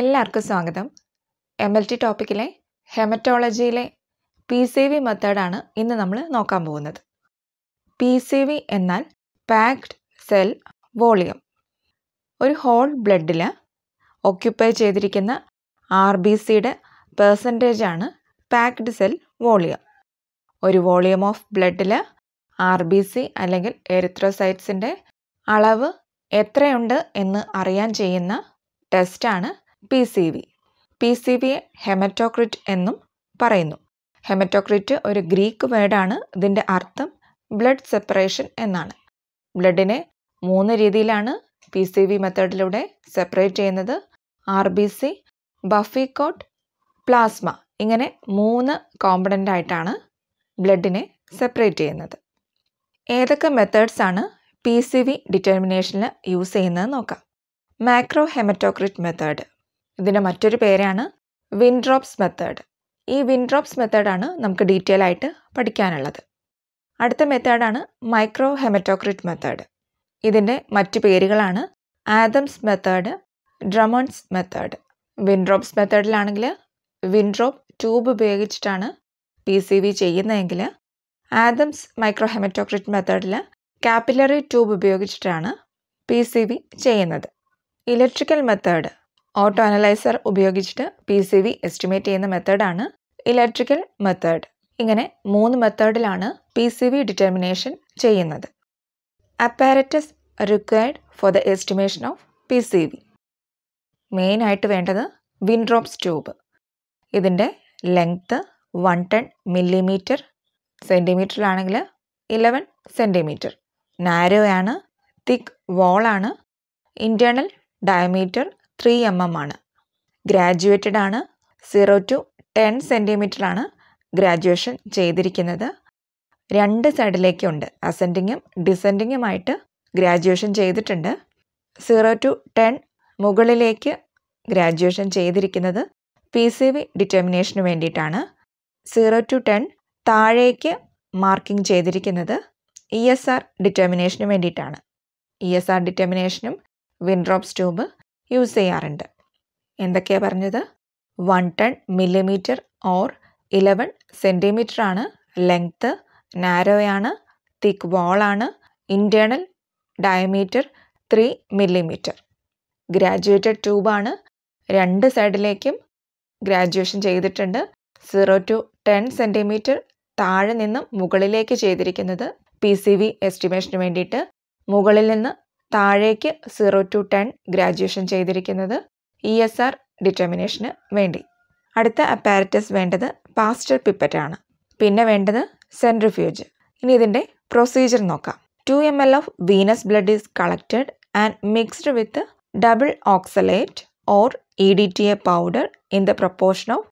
എല്ലാവർക്കും സ്വാഗതം M L T ടോപ്പിക്കിലെ ഹെമറ്റോളജിയിലെ പി സി വി മെത്തേഡാണ് ഇന്ന് നമ്മൾ നോക്കാൻ പോകുന്നത് പി സി വി എന്നാൽ പാക്ഡ് സെൽ വോളിയം ഒരു ഹോൾ ബ്ലഡിൽ ഓക്യുപ്പൈ ചെയ്തിരിക്കുന്ന ആർ ബി സിയുടെ പേഴ്സൻറ്റേജാണ് പാക്ഡ് സെൽ വോളിയം ഒരു വോളിയം ഓഫ് ബ്ലഡിൽ ആർ ബി സി അല്ലെങ്കിൽ എരിത്രോസൈറ്റ്സിൻ്റെ അളവ് എത്രയുണ്ട് എന്ന് അറിയാൻ ചെയ്യുന്ന ടെസ്റ്റാണ് P C V P C വിയെ ഹെമറ്റോക്രിറ്റ് എന്നും പറയുന്നു ഹെമറ്റോക്രിറ്റ് ഒരു ഗ്രീക്ക് വേർഡാണ് ഇതിൻ്റെ അർത്ഥം ബ്ലഡ് സെപ്പറേഷൻ എന്നാണ് ബ്ലഡിനെ മൂന്ന് രീതിയിലാണ് പി സി വി മെത്തേഡിലൂടെ സെപ്പറേറ്റ് ചെയ്യുന്നത് R B C buffy coat plasma ഇങ്ങനെ മൂന്ന് കോമ്പണൻ്റ് ആയിട്ടാണ് ബ്ലഡിനെ സെപ്പറേറ്റ് ചെയ്യുന്നത് ഏതൊക്കെ മെത്തേഡ്സ് ആണ് പി സി വി ഡിറ്റർമിനേഷനിൽ യൂസ് ചെയ്യുന്നത് നോക്കാം മാക്രോ ഹെമറ്റോക്രിറ്റ് മെത്തേഡ് ഇതിൻ്റെ മറ്റൊരു പേരാണ് വിൻഡ്രോപ്സ് മെത്തേഡ് ഈ വിൻഡ്രോപ്സ് മെത്തേഡാണ് നമുക്ക് ഡീറ്റെയിൽ ആയിട്ട് പഠിക്കാനുള്ളത് അടുത്ത മെത്തേഡാണ് മൈക്രോ ഹെമറ്റോക്രിറ്റ് മെത്തേഡ് ഇതിൻ്റെ മറ്റു പേരുകളാണ് Adams method Drummond's method Wintrobe's മെത്തേഡിലാണെങ്കിൽ വിൻഡ്രോപ്പ് ട്യൂബ് ഉപയോഗിച്ചിട്ടാണ് പി സി വി ചെയ്യുന്നതെങ്കിൽ ആദംസ് മൈക്രോ ഹെമറ്റോക്രിറ്റ് മെത്തേഡിൽ കാപ്പിലറി ട്യൂബ് ഉപയോഗിച്ചിട്ടാണ് പി സി വി ചെയ്യുന്നത് ഇലക്ട്രിക്കൽ മെത്തേഡ് ഓട്ടോ അനലൈസർ ഉപയോഗിച്ചിട്ട് പി സി വി എസ്റ്റിമേറ്റ് ചെയ്യുന്ന മെത്തേഡാണ് ഇലക്ട്രിക്കൽ മെത്തേഡ് ഇങ്ങനെ മൂന്ന് മെത്തേഡിലാണ് പി സി വി ഡിറ്റർമിനേഷൻ ചെയ്യുന്നത് apparatus required for the estimation of P C V ആയിട്ട് വേണ്ടത് വിൻഡ്രോപ്സ് ട്യൂബ് ഇതിൻ്റെ ലെങ്ത്ത് വൺ ടെൻ മില്ലിമീറ്റർ സെൻറ്റിമീറ്ററിലാണെങ്കിൽ ഇലവൻ സെൻറ്റിമീറ്റർ നാരോയാണ് തിക്ക് വോളാണ് internal diameter three M M ആണ് ഗ്രാജുവേറ്റഡ് ആണ് സീറോ ടു ടെൻ സെൻറ്റിമീറ്ററാണ് graduation ചെയ്തിരിക്കുന്നത് രണ്ട് സൈഡിലേക്കുണ്ട് അസെൻഡിങ്ങും ഡിസെൻഡിങ്ങുമായിട്ട് ഗ്രാജുവേഷൻ ചെയ്തിട്ടുണ്ട് സീറോ ടു ടെൻ മുകളിലേക്ക് ഗ്രാജുവേഷൻ ചെയ്തിരിക്കുന്നത് പി സി വി ഡിറ്റർമിനേഷന് വേണ്ടിയിട്ടാണ് സീറോ ടു ടെൻ താഴേക്ക് മാർക്കിംഗ് ചെയ്തിരിക്കുന്നത് ഇ എസ് ആർ ഡിറ്റർമിനേഷന് വേണ്ടിയിട്ടാണ് ഇ എസ് ആർ ഡിറ്റർമിനേഷനും വിൻഡ്രോപ്സ് ട്യൂബ് യൂസ് ചെയ്യാറുണ്ട് എന്തൊക്കെയാണ് പറഞ്ഞത് one ten millimetre or eleven centimetre ആണ് ലെങ്ത്ത് നാരോയാണ് തിക്ക് വാളാണ് internal diameter three millimetre graduated ട്യൂബാണ് രണ്ട് സൈഡിലേക്കും ഗ്രാജുവേഷൻ ചെയ്തിട്ടുണ്ട് സീറോ ടു ടെൻ സെൻറ്റിമീറ്റർ താഴെ നിന്ന് മുകളിലേക്ക് ചെയ്തിരിക്കുന്നത് പി സി വി എസ്റ്റിമേഷന് വേണ്ടിയിട്ട് മുകളിൽ നിന്ന് താഴേക്ക് സീറോ ടു ടെൻ ഗ്രാജുവേഷൻ ചെയ്തിരിക്കുന്നത് ഇ എസ് ആർ ഡിറ്റർമിനേഷന് വേണ്ടി അടുത്ത അപ്പാരറ്റസ് വേണ്ടത് പാസ്റ്റർ പിപ്പറ്റ് ആണ് പിന്നെ വേണ്ടത് സെൻട്രിഫ്യൂജ് ഇനി ഇതിൻ്റെ പ്രൊസീജിയർ നോക്കാം two M L of venous blood is collected and mixed with double oxalate or E D T A powder in the proportion of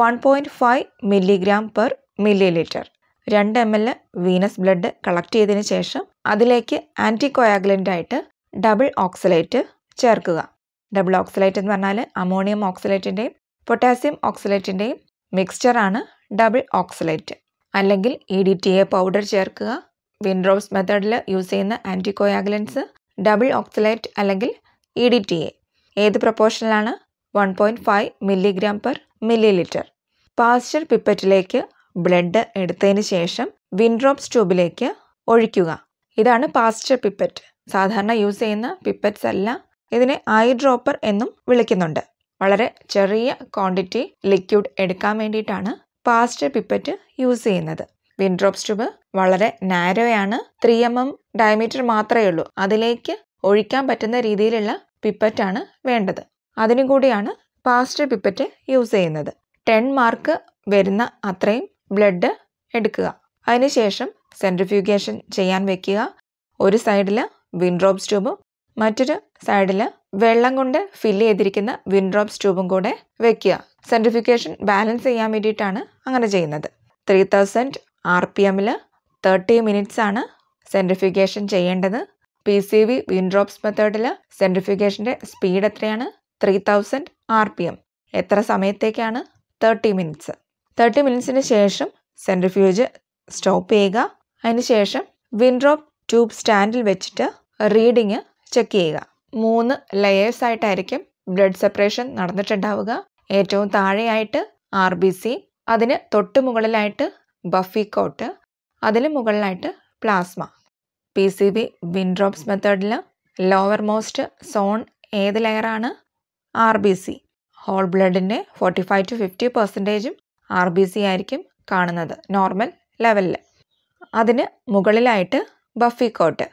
one point five milligram per millilitre രണ്ട് M L venous blood collect ചെയ്തതിന് ശേഷം അതിലേക്ക് anti ആയിട്ട് double oxalate ചേർക്കുക double oxalate എന്ന് പറഞ്ഞാൽ ammonium ഓക്സലേറ്റിൻ്റെയും potassium ഓക്സലേറ്റിൻ്റെയും മിക്സ്ചറാണ് ഡബിൾ ഓക്സലേറ്റ് അല്ലെങ്കിൽ E D T A powder ചേർക്കുക വിൻഡ്രോസ് മെത്തേഡിൽ യൂസ് ചെയ്യുന്ന ആൻറ്റികോയാഗുലൻസ് ഡബിൾ ഓക്സലേറ്റ് അല്ലെങ്കിൽ ഇ ഡി ടി എ ഏത് പ്രൊപ്പോർഷനിലാണ് one point five milligram per millilitre Pasteur പിപ്പറ്റിലേക്ക് ബ്ലഡ് എടുത്തതിന് ശേഷം വിൻഡ്രോപ്സ് ട്യൂബിലേക്ക് ഒഴിക്കുക ഇതാണ് പാസ്ചർ പിപ്പറ്റ് സാധാരണ യൂസ് ചെയ്യുന്ന പിപ്പറ്റ്സ് അല്ല ഇതിനെ ഐ ഡ്രോപ്പർ എന്നും വിളിക്കുന്നുണ്ട് വളരെ ചെറിയ ക്വാണ്ടിറ്റി ലിക്വിഡ് എടുക്കാൻ വേണ്ടിയിട്ടാണ് പാസ്റ്റർ പിപ്പറ്റ് യൂസ് ചെയ്യുന്നത് വിൻഡ്രോപ്സ് ട്യൂബ് വളരെ നാരോയാണ് ത്രീ എം എം ഡയമീറ്റർ മാത്രമേ ഉള്ളൂ അതിലേക്ക് ഒഴിക്കാൻ പറ്റുന്ന രീതിയിലുള്ള പിപ്പറ്റാണ് വേണ്ടത് അതിനും കൂടിയാണ് പാസ്റ്റർ പിപ്പറ്റ് യൂസ് ചെയ്യുന്നത് ടെൻ മാർക്ക് വരുന്ന അത്രയും ബ്ലഡ് എടുക്കുക അതിനുശേഷം സെൻട്രിഫ്യൂഗേഷൻ ചെയ്യാൻ വെക്കുക ഒരു സൈഡിൽ വിൻഡ്രോപ്സ് ട്യൂബും മറ്റൊരു സൈഡിൽ വെള്ളം കൊണ്ട് ഫില്ല് ചെയ്തിരിക്കുന്ന വിൻഡ്രോപ്സ് ട്യൂബും കൂടെ വെക്കുക സെൻട്രിഫ്യൂഗേഷൻ ബാലൻസ് ചെയ്യാൻ വേണ്ടിയിട്ടാണ് അങ്ങനെ ചെയ്യുന്നത് ത്രീ തൗസൻഡ് ആർ പി എമ്മിൽ തേർട്ടി മിനിറ്റ്സ് ആണ് സെൻട്രിഫ്യൂഗേഷൻ ചെയ്യേണ്ടത് പി സി വി വിൻഡ്രോപ്സ് മെത്തേഡിൽ സെൻട്രിഫ്യൂഗേഷൻ്റെ സ്പീഡ് എത്രയാണ് three thousand R P M എത്ര സമയത്തേക്കാണ് തേർട്ടി മിനിറ്റ്സ് തേർട്ടി മിനിറ്റ്സിന് ശേഷം സെൻട്രിഫ്യൂജ് സ്റ്റോപ്പ് ചെയ്യുക അതിനുശേഷം വിൻഡ്രോപ്പ് ട്യൂബ് സ്റ്റാൻഡിൽ വെച്ചിട്ട് റീഡിങ് ചെക്ക് ചെയ്യുക മൂന്ന് ലെയേഴ്സ് ആയിട്ടായിരിക്കും ബ്ലഡ് സെപ്പറേഷൻ നടന്നിട്ടുണ്ടാവുക ഏറ്റവും താഴെയായിട്ട് ആർ ബി സി അതിന് തൊട്ട് മുകളിലായിട്ട് ബഫി കോട്ട് അതിന് മുകളിലായിട്ട് plasma P C V Wintrobe's മെത്തേഡിൽ ലോവർ മോസ്റ്റ് സോൺ ഏത് ലെയറാണ് ആർ ബി സി ഹോൾ ബ്ലഡിൻ്റെ ഫോർട്ടി ഫൈവ് ടു ഫിഫ്റ്റി പെർസെൻറ്റേജും ആർ ബി സി ആയിരിക്കും കാണുന്നത് നോർമൽ ലെവലിൽ അതിന് മുകളിലായിട്ട് ബഫി കോട്ട്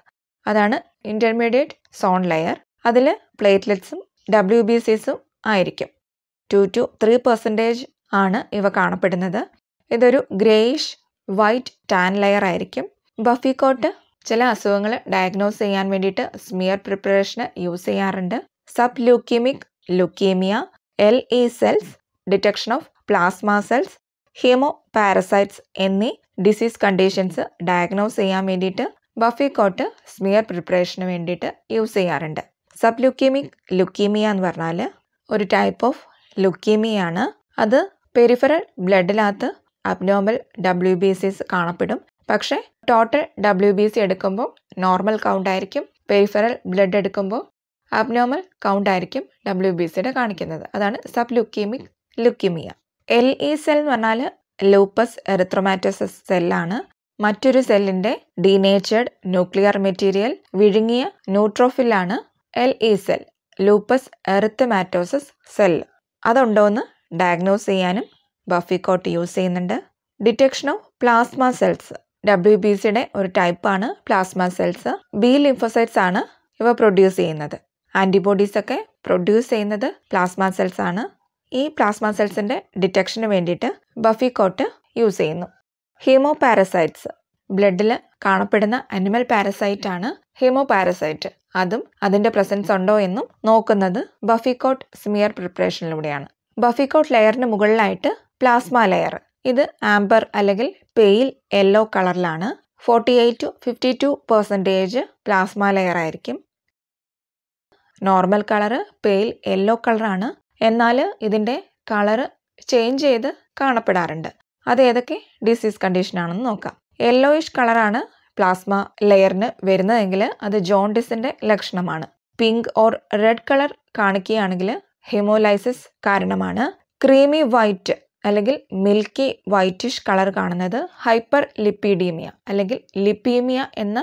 അതാണ് ഇൻ്റർമീഡിയറ്റ് സോൺ ലെയർ അതിൽ പ്ലേറ്റ്ലെറ്റ്സും ഡബ്ല്യു ബി സീസും ആയിരിക്കും ടു ടു ത്രീ പെർസെൻറ്റേജ് ആണ് ഇവ കാണപ്പെടുന്നത് ഇതൊരു ഗ്രേയിഷ് വൈറ്റ് ടാൻ ലെയർ ആയിരിക്കും ബഫി കോട്ട് ചില അസുഖങ്ങൾ ഡയഗ്നോസ് ചെയ്യാൻ വേണ്ടിയിട്ട് സ്മിയർ പ്രിപ്പറേഷന് യൂസ് ചെയ്യാറുണ്ട് sub leukaemic leukaemia L E cells detection of plasma cells haemo parasites എന്നീ ഡിസീസ് കണ്ടീഷൻസ് ഡയഗ്നോസ് ചെയ്യാൻ വേണ്ടിയിട്ട് ബഫിക്കോട്ട് സ്മിയർ പ്രിപ്പറേഷന് വേണ്ടിയിട്ട് യൂസ് ചെയ്യാറുണ്ട് സബ് ലുക്കീമിക് ലുക്കീമിയ എന്ന് പറഞ്ഞാൽ ഒരു ടൈപ്പ് ഓഫ് ലുക്കീമിയാണ് അത് പെരിഫറൽ ബ്ലഡിനകത്ത് അബ്നോമൽ ഡബ്ല്യു ബി സിസ് കാണപ്പെടും പക്ഷേ ടോട്ടൽ ഡബ്ല്യു ബി സി എടുക്കുമ്പോൾ നോർമൽ കൗണ്ട് ആയിരിക്കും പെരിഫറൽ ബ്ലഡ് എടുക്കുമ്പോൾ അബ്നോർമൽ കൗണ്ട് ആയിരിക്കും ഡബ്ല്യു ബി സിയുടെ കാണിക്കുന്നത് അതാണ് sub leukaemic leukaemia L E cell എന്ന് പറഞ്ഞാൽ ലൂപ്പസ് എറിത്രോമാറ്റോസസ് സെല്ലാണ് മറ്റൊരു സെല്ലിൻ്റെ ഡീനേച്ചേർഡ് ന്യൂക്ലിയർ മെറ്റീരിയൽ വിഴുങ്ങിയ ന്യൂട്രോഫിലാണ് L E cell lupus erythematosus cell അതുണ്ടോയെന്ന് ഡയഗ്നോസ് ചെയ്യാനും ബഫിക്കോട്ട് യൂസ് ചെയ്യുന്നുണ്ട് detection of plasma cells W B സിയുടെ ഒരു ടൈപ്പാണ് പ്ലാസ്മ സെൽസ് ബി ലിംഫോസൈറ്റ്സ് ആണ് ഇവ പ്രൊഡ്യൂസ് ചെയ്യുന്നത് ആൻറ്റിബോഡീസ് ഒക്കെ പ്രൊഡ്യൂസ് ചെയ്യുന്നത് പ്ലാസ്മ സെൽസ് ആണ് ഈ പ്ലാസ്മ സെൽസിൻ്റെ ഡിറ്റക്ഷന് വേണ്ടിയിട്ട് ബഫി കോട്ട് യൂസ് ചെയ്യുന്നു ഹീമോ പാരസൈറ്റ്സ് ബ്ലഡിൽ കാണപ്പെടുന്ന അനിമൽ പാരസൈറ്റ് ആണ് ഹീമോ പാരസൈറ്റ് അതും അതിൻ്റെ പ്രസൻസ് ഉണ്ടോ എന്നും നോക്കുന്നത് ബഫിക്കോട്ട് സ്മിയർ പ്രിപ്പറേഷനിലൂടെയാണ് ബഫിക്കോട്ട് ലെയറിന് മുകളിലായിട്ട് പ്ലാസ്മ ലെയർ ഇത് ആംബർ അല്ലെങ്കിൽ പെയിൽ യെല്ലോ കളറിലാണ് forty eight to fifty two percentage plasma layer ആയിരിക്കും നോർമൽ കളറ് പെയിൽ യെല്ലോ കളറാണ് എന്നാൽ ഇതിൻ്റെ കളറ് ചേഞ്ച് ചെയ്ത് കാണപ്പെടാറുണ്ട് അത് ഏതൊക്കെ ഡിസീസ് കണ്ടീഷനാണെന്ന് നോക്കാം യെല്ലോയിഷ് കളറാണ് പ്ലാസ്മ ലെയറിന് വരുന്നതെങ്കിൽ അത് ജോണ്ടിസിൻ്റെ ലക്ഷണമാണ് പിങ്ക് ഓർ റെഡ് കളർ കാണിക്കുകയാണെങ്കിൽ ഹെമോലൈസിസ് കാരണമാണ് ക്രീമി വൈറ്റ് അല്ലെങ്കിൽ മിൽക്കി വൈറ്റിഷ് കളർ കാണുന്നത് ഹൈപ്പർ ലിപ്പീഡീമിയ അല്ലെങ്കിൽ ലിപ്പീമിയ എന്ന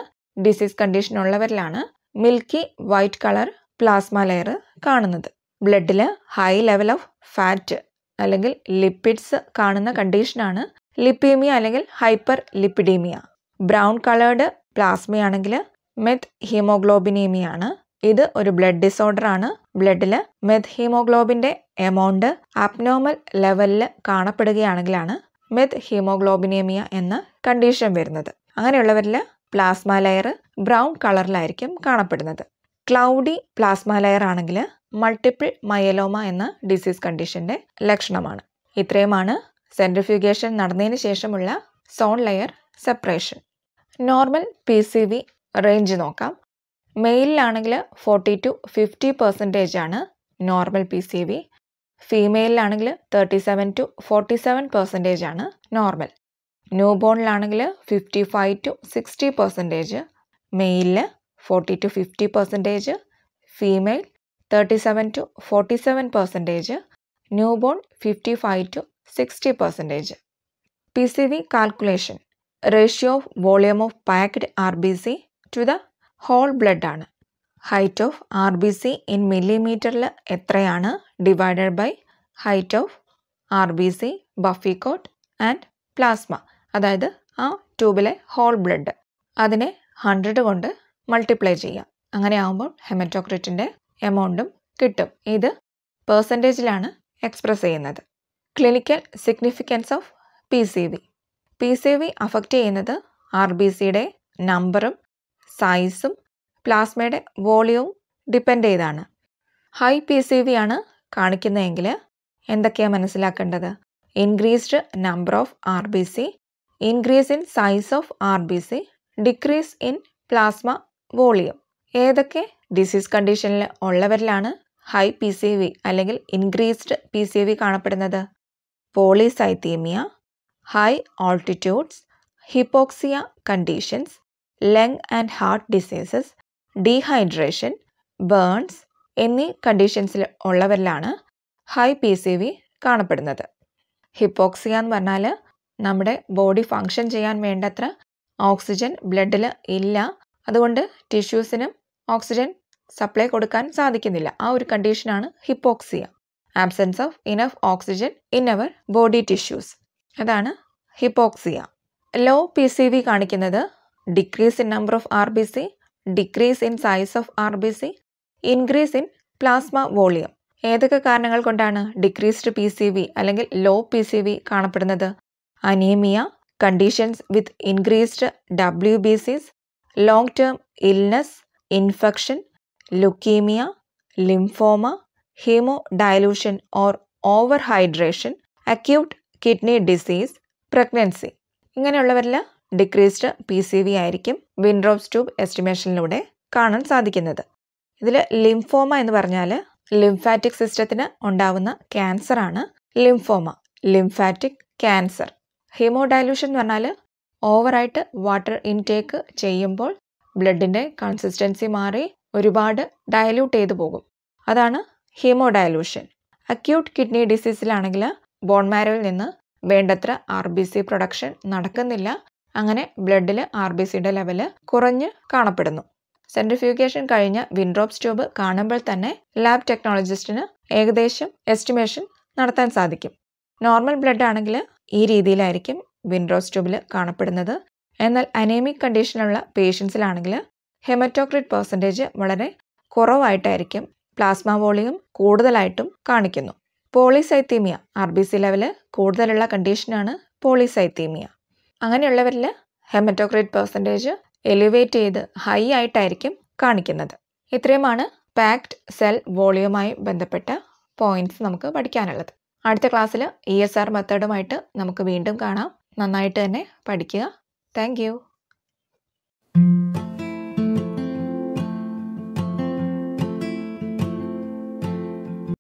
ഡിസീസ് കണ്ടീഷൻ ഉള്ളവരിലാണ് milky white colour plasma layer കാണുന്നത് ബ്ലഡിൽ ഹൈ ലെവൽ ഓഫ് ഫാറ്റ് അല്ലെങ്കിൽ ലിപ്പിഡ്സ് കാണുന്ന കണ്ടീഷനാണ് ലിപ്പീമിയ അല്ലെങ്കിൽ ഹൈപ്പർ ലിപ്പിഡീമിയ ബ്രൗൺ കളേർഡ് പ്ലാസ്മയാണെങ്കിൽ മെത് ഹീമോഗ്ലോബിനീമിയ ആണ് ഇത് ഒരു ബ്ലഡ് ഡിസോർഡർ ആണ് ബ്ലഡിൽ മെത് ഹീമോഗ്ലോബിൻ്റെ എമൗണ്ട് അബ്നോർമൽ ലെവലിൽ കാണപ്പെടുകയാണെങ്കിലാണ് മെത് ഹീമോഗ്ലോബിനീമിയ എന്ന കണ്ടീഷൻ വരുന്നത് അങ്ങനെയുള്ളവരിൽ പ്ലാസ്മ ലെയർ ബ്രൗൺ കളറിലായിരിക്കും കാണപ്പെടുന്നത് ക്ലൗഡി പ്ലാസ്മ ലെയർ ആണെങ്കിൽ മൾട്ടിപ്പിൾ മയലോമ എന്ന ഡിസീസ് കണ്ടീഷൻ്റെ ലക്ഷണമാണ് ഇത്രയുമാണ് സെൻട്രിഫ്യൂഗേഷൻ നടന്നതിന് ശേഷമുള്ള zone layer separation normal P C V range നോക്കാം മെയിലിലാണെങ്കിൽ ഫോർട്ടി ടു ഫിഫ്റ്റി പെർസെൻറ്റേജ് ആണ് നോർമൽ പി സി വി ഫീമെയിലാണെങ്കിൽ thirty seven to forty seven percentage ആണ് നോർമൽ ന്യൂ ബോണിലാണെങ്കിൽ fifty five to sixty percentage മെയിലിൽ forty to fifty percentage female thirty seven to forty seven percentage new born fifty five to sixty percentage P C V calculation ratio of volume of packed R B C to the whole blood ആണ് height of R B C in മില്ലിമീറ്ററിൽ എത്രയാണ് divided by height of R B C buffy coat and plasma അതായത് ആ ട്യൂബിലെ whole blood അതിനെ hundred കൊണ്ട് multiply ചെയ്യാം അങ്ങനെ ആകുമ്പോൾ ഹെമറ്റോക്രിറ്റിൻ്റെ എമൗണ്ടും കിട്ടും ഇത് പെർസെൻറ്റേജിലാണ് എക്സ്പ്രസ് ചെയ്യുന്നത് clinical significance of P C V P C V affect ചെയ്യുന്നത് ആർ ബി സിയുടെ നമ്പറും സൈസും പ്ലാസ്മയുടെ വോളിയവും ഡിപ്പെൻഡ് ചെയ്താണ് ഹൈ പി സി വി ആണ് കാണിക്കുന്നതെങ്കിൽ എന്തൊക്കെയാണ് മനസ്സിലാക്കേണ്ടത് increased number of R B C increase in size of R B C decrease in plasma volume ഏതൊക്കെ ഡിസീസ് കണ്ടീഷനിൽ ഉള്ളവരിലാണ് ഹൈ പി സി വി അല്ലെങ്കിൽ ഇൻക്രീസ്ഡ് പി സി വി കാണപ്പെടുന്നത് polycythaemia high altitudes hypoxia conditions lung and heart diseases dehydration burns എന്നീ കണ്ടീഷൻസിൽ ഉള്ളവരിലാണ് high P C V കാണപ്പെടുന്നത് ഹിപ്പോക്സിയ എന്ന് പറഞ്ഞാൽ നമ്മുടെ ബോഡി ഫങ്ഷൻ ചെയ്യാൻ വേണ്ടത്ര ഓക്സിജൻ ബ്ലഡിൽ ഇല്ല അതുകൊണ്ട് ടിഷ്യൂസിനും ഓക്സിജൻ സപ്ലൈ കൊടുക്കാൻ സാധിക്കുന്നില്ല ആ ഒരു കണ്ടീഷനാണ് hypoxia absence of enough oxygen in our body tissues അതാണ് hypoxia low P C V കാണിക്കുന്നത് decrease in number of R B C decrease in size of R B C increase in plasma volume ഏതൊക്കെ കാരണങ്ങൾ കൊണ്ടാണ് decreased P C V അല്ലെങ്കിൽ low P C V കാണപ്പെടുന്നത് anaemia conditions with increased W B Cs long term illness infection leukaemia lymphoma haemo dilution or over hydration acute kidney disease pregnancy ഇങ്ങനെയുള്ളവരിൽ decreased P C V ആയിരിക്കും Wintrobe's tube എസ്റ്റിമേഷനിലൂടെ കാണാൻ സാധിക്കുന്നത് ഇതിൽ lymphoma എന്ന് പറഞ്ഞാൽ lymphatic സിസ്റ്റത്തിന് ഉണ്ടാവുന്ന ക്യാൻസറാണ് lymphoma lymphatic cancer haemodilution എന്ന് പറഞ്ഞാൽ ഓവറായിട്ട് വാട്ടർ ഇൻടേക്ക് ചെയ്യുമ്പോൾ ബ്ലഡിൻ്റെ കൺസിസ്റ്റൻസി മാറി ഒരുപാട് ഡയല്യൂട്ട് ചെയ്തു പോകും അതാണ് ഹീമോ ഡയലൂഷൻ അക്യൂട്ട് കിഡ്നി ഡിസീസിലാണെങ്കിൽ ബോൺ മാരോയിൽ നിന്ന് വേണ്ടത്ര ആർ ബി സി പ്രൊഡക്ഷൻ നടക്കുന്നില്ല അങ്ങനെ ബ്ലഡിൽ ആർ ബി സിയുടെ ലെവല് കുറഞ്ഞ് കാണപ്പെടുന്നു സെൻട്രിഫ്യൂഗേഷൻ കഴിഞ്ഞ വിൻഡ്രോപ്സ് ട്യൂബ് കാണുമ്പോൾ തന്നെ ലാബ് ടെക്നോളജിസ്റ്റിന് ഏകദേശം എസ്റ്റിമേഷൻ നടത്താൻ സാധിക്കും നോർമൽ ബ്ലഡ് ആണെങ്കിൽ ഈ രീതിയിലായിരിക്കും വിൻഡ്രോസ് ട്യൂബിൽ കാണപ്പെടുന്നത് എന്നാൽ അനേമിക് കണ്ടീഷനുള്ള പേഷ്യൻസിലാണെങ്കിൽ ഹെമറ്റോക്രിറ്റ് പെർസെൻറ്റേജ് വളരെ കുറവായിട്ടായിരിക്കും പ്ലാസ്മ വോളിയം കൂടുതലായിട്ടും കാണിക്കുന്നു polycythaemia R B C level കൂടുതലുള്ള കണ്ടീഷനാണ് പോളിസൈത്തീമിയ അങ്ങനെയുള്ളവരിൽ ഹെമറ്റോക്രിറ്റ് പെർസെൻറ്റേജ് എലിവേറ്റ് ചെയ്ത് ഹൈ ആയിട്ടായിരിക്കും കാണിക്കുന്നത് ഇത്രയുമാണ് പാക്ഡ് സെൽ വോളിയവുമായി ബന്ധപ്പെട്ട പോയിന്റ്സ് നമുക്ക് പഠിക്കാനുള്ളത് അടുത്ത ക്ലാസ്സിൽ ഇ എസ് ആർ മെത്തേഡുമായിട്ട് നമുക്ക് വീണ്ടും കാണാം നന്നായിട്ട് തന്നെ പഠിക്കുക Thank you.